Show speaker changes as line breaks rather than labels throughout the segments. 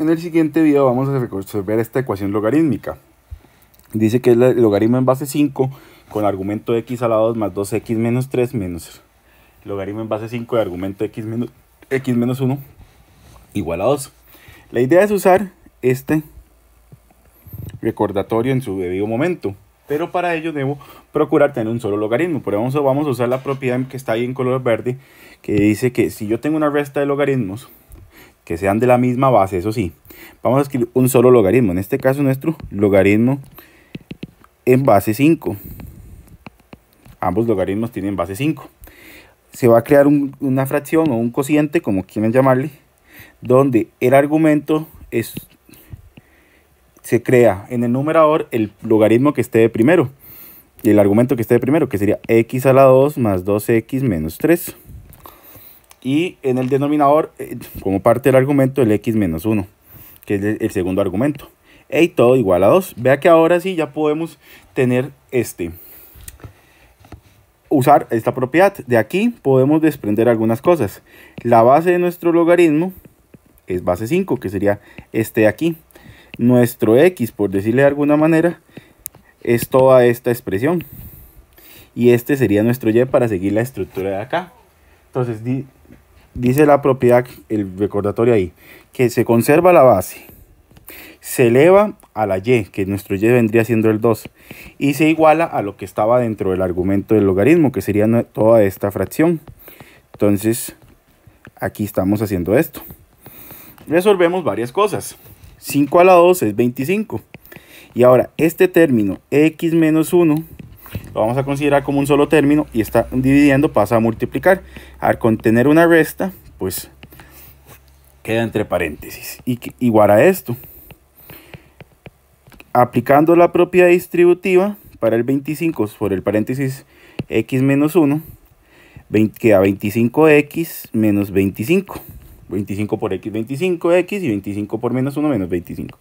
En el siguiente video vamos a resolver esta ecuación logarítmica. Dice que es el logaritmo en base 5 con argumento de x a la 2 más 2x menos 3 menos logaritmo en base 5 de argumento x menos, x menos 1 igual a 2. La idea es usar este recordatorio en su debido momento. Pero para ello debo procurar tener un solo logaritmo. Por eso vamos a usar la propiedad que está ahí en color verde, que dice que si yo tengo una resta de logaritmos, que sean de la misma base, eso sí. Vamos a escribir un solo logaritmo, en este caso nuestro logaritmo en base 5. Ambos logaritmos tienen base 5. Se va a crear una fracción o un cociente, como quieran llamarle, donde el argumento es, se crea en el numerador el logaritmo que esté de primero. Y El argumento que esté de primero, que sería x a la 2 más 2x menos 3 y en el denominador, eh, como parte del argumento, el x menos 1, que es el segundo argumento. y todo igual a 2. Vea que ahora sí ya podemos tener este. Usar esta propiedad. De aquí podemos desprender algunas cosas. La base de nuestro logaritmo es base 5, que sería este de aquí. Nuestro x, por decirle de alguna manera, es toda esta expresión. Y este sería nuestro y para seguir la estructura de acá. Entonces, dice la propiedad, el recordatorio ahí, que se conserva la base, se eleva a la y, que nuestro y vendría siendo el 2, y se iguala a lo que estaba dentro del argumento del logaritmo, que sería toda esta fracción. Entonces, aquí estamos haciendo esto. Resolvemos varias cosas. 5 a la 2 es 25. Y ahora, este término x menos 1 lo vamos a considerar como un solo término y está dividiendo pasa a multiplicar. Al contener una resta, pues queda entre paréntesis. Y, igual a esto. Aplicando la propiedad distributiva para el 25 por el paréntesis x menos 1, 20, queda 25x menos 25. 25 por x, 25x y 25 por menos 1 menos 25.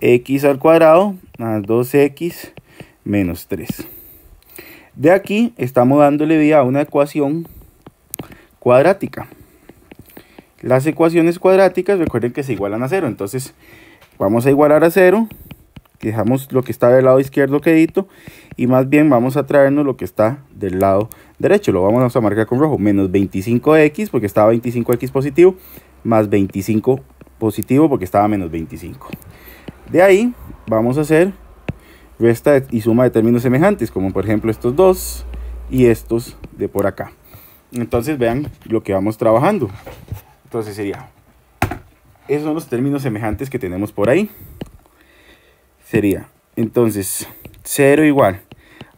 x al cuadrado más 2x menos 3. De aquí estamos dándole vida a una ecuación cuadrática. Las ecuaciones cuadráticas recuerden que se igualan a cero. Entonces vamos a igualar a cero. Dejamos lo que está del lado izquierdo quedito. Y más bien vamos a traernos lo que está del lado derecho. Lo vamos a marcar con rojo. Menos 25x porque estaba 25x positivo. Más 25 positivo porque estaba menos 25. De ahí vamos a hacer resta y suma de términos semejantes, como por ejemplo estos dos y estos de por acá. Entonces vean lo que vamos trabajando. Entonces sería, esos son los términos semejantes que tenemos por ahí. Sería, entonces, 0 igual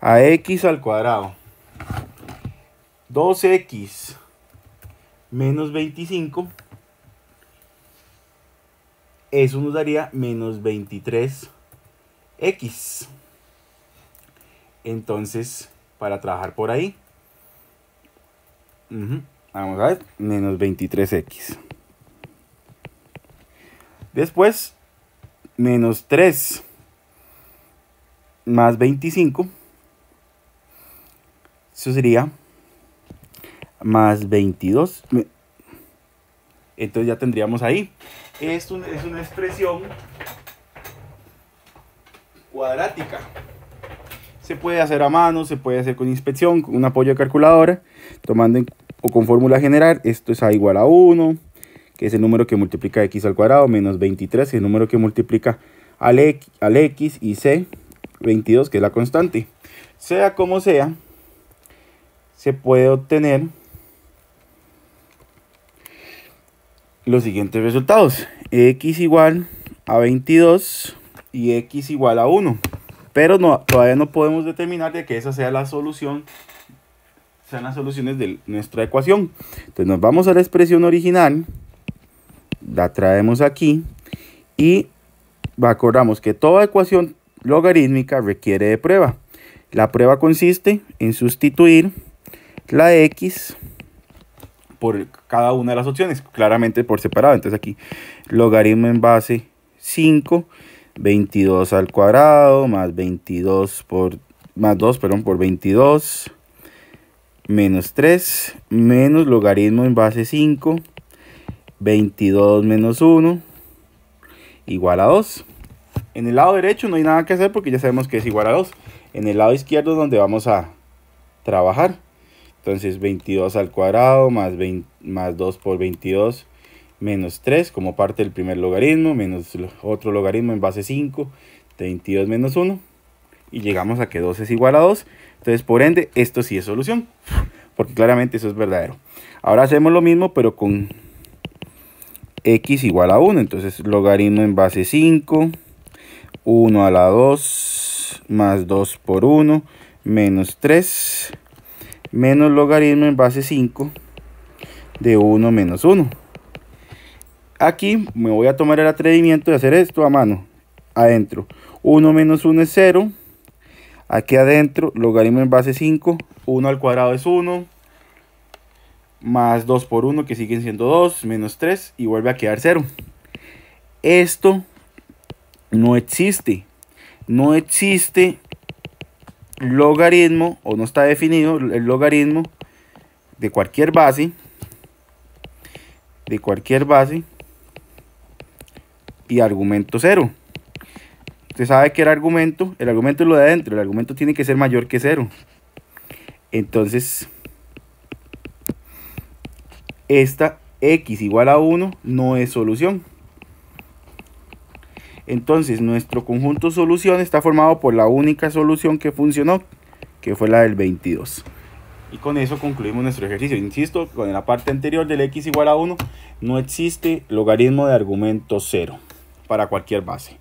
a x al cuadrado. 2x menos 25. Eso nos daría menos 23 X. Entonces, para trabajar por ahí, vamos a ver, menos 23X. Después, menos 3 más 25. Eso sería más 22. Entonces ya tendríamos ahí. Esto es una expresión cuadrática. Se puede hacer a mano, se puede hacer con inspección, con un apoyo de calculadora, tomando o con fórmula general, esto es a igual a 1, que es el número que multiplica x al cuadrado, menos 23, el número que multiplica al x, al x y c, 22, que es la constante. Sea como sea, se puede obtener los siguientes resultados. X igual a 22 y x igual a 1. Pero no, todavía no podemos determinar de que esa sea la solución, sean las soluciones de nuestra ecuación. Entonces nos vamos a la expresión original, la traemos aquí y acordamos que toda ecuación logarítmica requiere de prueba. La prueba consiste en sustituir la x por cada una de las opciones, claramente por separado. Entonces aquí logaritmo en base 5 22 al cuadrado más 22 por más 2, por 22 menos 3 menos logaritmo en base 5 22 menos 1 igual a 2 en el lado derecho no hay nada que hacer porque ya sabemos que es igual a 2 en el lado izquierdo es donde vamos a trabajar entonces 22 al cuadrado más, más 2 por 22 menos 3 como parte del primer logaritmo, menos otro logaritmo en base 5, 22 menos 1. Y llegamos a que 2 es igual a 2. Entonces, por ende, esto sí es solución. Porque claramente eso es verdadero. Ahora hacemos lo mismo, pero con x igual a 1. Entonces, logaritmo en base 5. 1 a la 2 más 2 por 1 menos 3 menos logaritmo en base 5 de 1 menos 1. Aquí me voy a tomar el atrevimiento de hacer esto a mano. Adentro. 1 menos 1 es 0. Aquí adentro, logaritmo en base 5. 1 al cuadrado es 1. Más 2 por 1 que siguen siendo 2. Menos 3 y vuelve a quedar 0. Esto no existe. No existe logaritmo o no está definido el logaritmo de cualquier base de cualquier base y argumento 0. Usted sabe que el argumento, el argumento es lo de adentro, el argumento tiene que ser mayor que 0. Entonces, esta x igual a 1 no es solución. Entonces, nuestro conjunto solución está formado por la única solución que funcionó, que fue la del 22. Y con eso concluimos nuestro ejercicio. Insisto, con la parte anterior del x igual a 1 no existe logaritmo de argumento 0 para cualquier base.